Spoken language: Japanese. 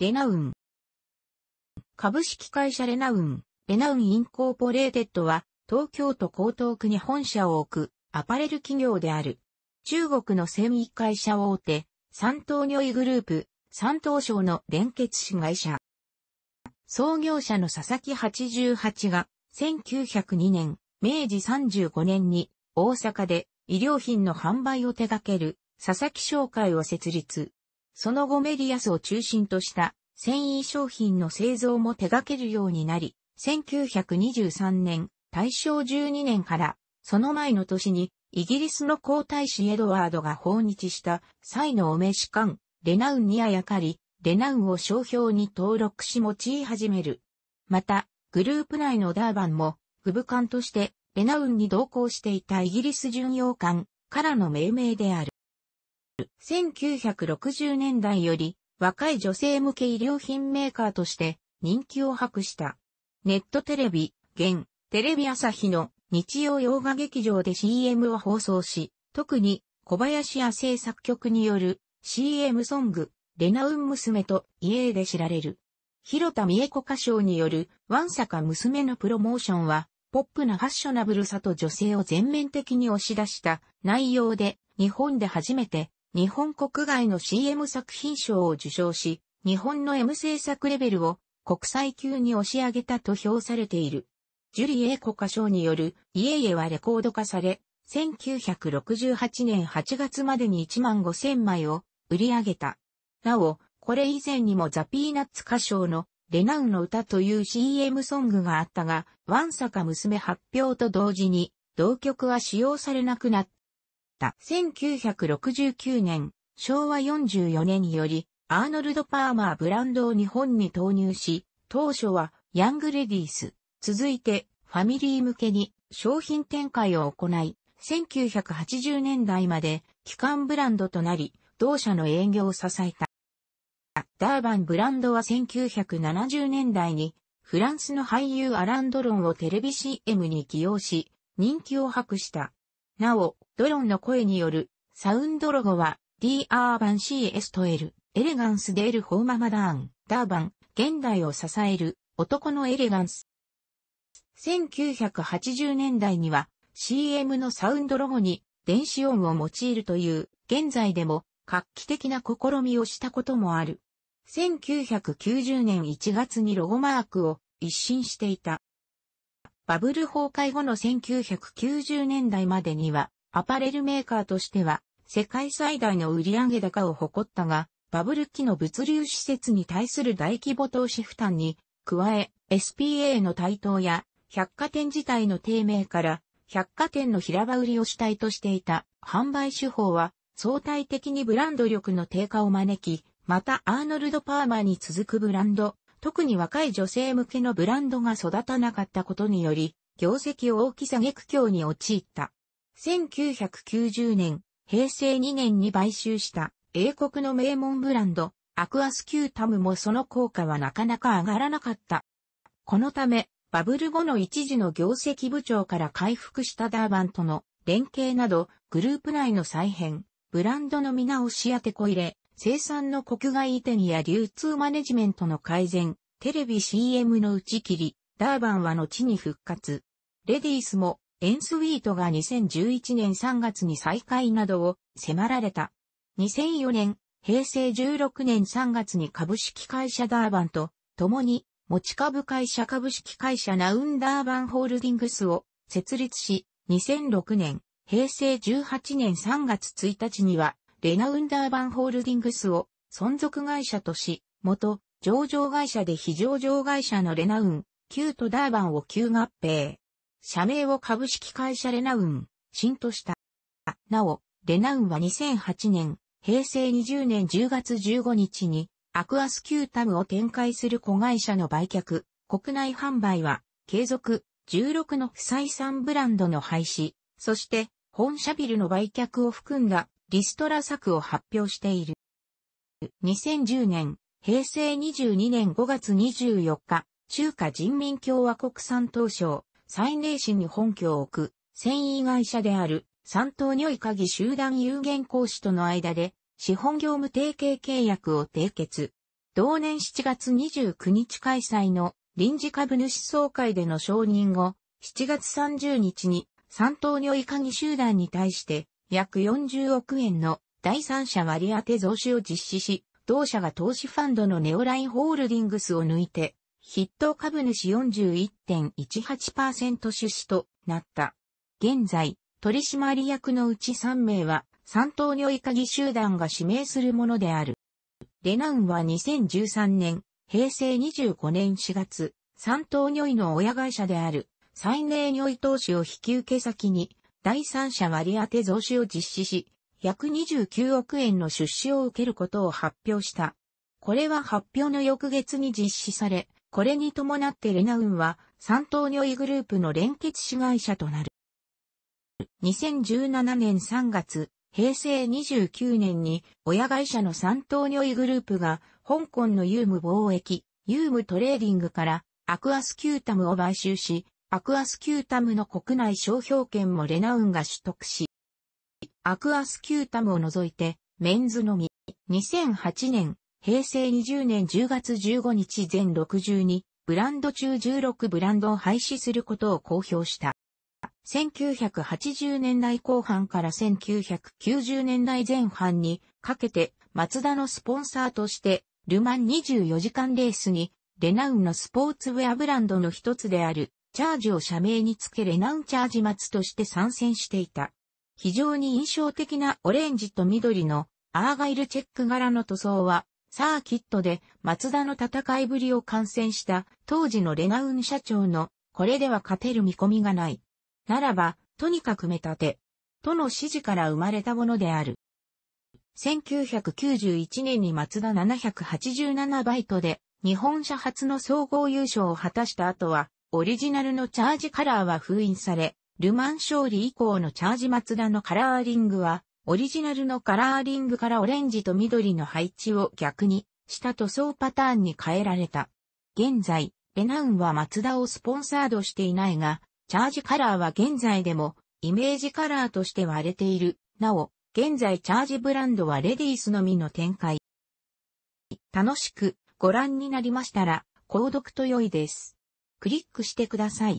レナウン。株式会社レナウン、レナウンインコーポレーテッドは、東京都江東区に本社を置く、アパレル企業である。中国の繊維会社大手、三東女医グループ、三東省の連結子会社。創業者の佐々木88が、1902年、明治35年に、大阪で医療品の販売を手掛ける、佐々木商会を設立。その後メディアスを中心とした繊維商品の製造も手掛けるようになり、1923年、大正12年から、その前の年に、イギリスの皇太子エドワードが訪日した際のお召し館、レナウンにあやかり、レナウンを商標に登録し用い始める。また、グループ内のダーバンも、部部艦として、レナウンに同行していたイギリス巡洋艦からの命名である。1960年代より若い女性向け医療品メーカーとして人気を博した。ネットテレビ、現、テレビ朝日の日曜洋画劇場で CM を放送し、特に小林亜生作曲による CM ソング、レナウン娘と家で知られる。広田美恵子歌唱によるワンサカ娘のプロモーションは、ポップなファッショナブルさと女性を全面的に押し出した内容で、日本で初めて日本国外の CM 作品賞を受賞し、日本の M 制作レベルを国際級に押し上げたと評されている。ジュリエコ歌唱による、イエイエはレコード化され、1968年8月までに1万5千枚を売り上げた。なお、これ以前にもザ・ピーナッツ歌唱のレナウの歌という CM ソングがあったが、ワンサカ娘発表と同時に、同曲は使用されなくなった。。1969年、昭和44年により、アーノルド・パーマーブランドを日本に投入し、当初はヤングレディース、続いてファミリー向けに商品展開を行い、1980年代まで機関ブランドとなり、同社の営業を支えた。ダーバンブランドは1970年代にフランスの俳優アランドロンをテレビ CM に起用し、人気を博した。なお、ドロンの声によるサウンドロゴは D アーバン CS と L、エレガンスで L フォーママダーン、ダーバン、現代を支える男のエレガンス。1980年代には CM のサウンドロゴに電子音を用いるという現在でも画期的な試みをしたこともある。1990年1月にロゴマークを一新していた。バブル崩壊後の1990年代までには、アパレルメーカーとしては、世界最大の売上高を誇ったが、バブル期の物流施設に対する大規模投資負担に、加え、SPA の台頭や、百貨店自体の低迷から、百貨店の平場売りを主体としていた販売手法は、相対的にブランド力の低下を招き、またアーノルド・パーマーに続くブランド、特に若い女性向けのブランドが育たなかったことにより、業績を大きさ逆苦境に陥った。1990年、平成2年に買収した英国の名門ブランド、アクアスキュータムもその効果はなかなか上がらなかった。このため、バブル後の一時の業績部長から回復したダーバンとの連携など、グループ内の再編、ブランドの見直しや手こ入れ、生産の国外移転や流通マネジメントの改善、テレビ CM の打ち切り、ダーバンは後に復活。レディースも、エンスウィートが2011年3月に再開などを迫られた。2004年、平成16年3月に株式会社ダーバンと、共に、持ち株会社株式会社ナウンダーバンホールディングスを設立し、2006年、平成18年3月1日には、レナウンダーバンホールディングスを存続会社とし、元、上場会社で非上場会社のレナウン、旧とダーバンを旧合併。社名を株式会社レナウン、新とした。なお、レナウンは2008年、平成20年10月15日に、アクアスキュータムを展開する子会社の売却、国内販売は、継続、16の不採算ブランドの廃止、そして、本社ビルの売却を含んだリストラ策を発表している。2010年、平成22年5月24日、中華人民共和国産党省、最年市に本拠を置く、繊維会社である、三島如意鍵集団有限講師との間で、資本業務提携契約を締結。同年7月29日開催の臨時株主総会での承認後、7月30日に三島如意鍵集団に対して、約40億円の第三者割当増資を実施し、同社が投資ファンドのネオラインホールディングスを抜いて、筆頭株主41.18%出資となった。現在、取締役のうち3名は、三島におい鍵集団が指名するものである。レナンは2013年、平成25年4月、三に如意の親会社である、最におい投資を引き受け先に、第三者割当増資を実施し、約29億円の出資を受けることを発表した。これは発表の翌月に実施され、これに伴ってレナウンは、三島ト意グループの連結子会社となる。2017年3月、平成29年に親会社の三島ト意グループが香港のユーム貿易、ユームトレーディングからアクアスキュータムを買収し、アクアスキュータムの国内商標権もレナウンが取得し、アクアスキュータムを除いて、メンズのみ、2008年、平成20年10月15日全62、ブランド中16ブランドを廃止することを公表した。1980年代後半から1990年代前半にかけて、マツダのスポンサーとして、ルマン24時間レースに、レナウンのスポーツウェアブランドの一つである、チャージを社名につけレナンチャージ松として参戦していた。非常に印象的なオレンジと緑のアーガイルチェック柄の塗装は、サーキットで松田の戦いぶりを観戦した当時のレナウン社長の、これでは勝てる見込みがない。ならば、とにかく目立て、との指示から生まれたものである。1991年に松田787バイトで日本車初の総合優勝を果たした後はオリジナルのチャージカラーは封印され、ルマン勝利以降のチャージマツダのカラーリングは、オリジナルのカラーリングからオレンジと緑の配置を逆に下塗装パターンに変えられた。現在、レナウンはマツダをスポンサードしていないが、チャージカラーは現在でもイメージカラーとして割れている。なお、現在チャージブランドはレディースのみの展開。楽しくご覧になりましたら、購読と良いです。クリックしてください。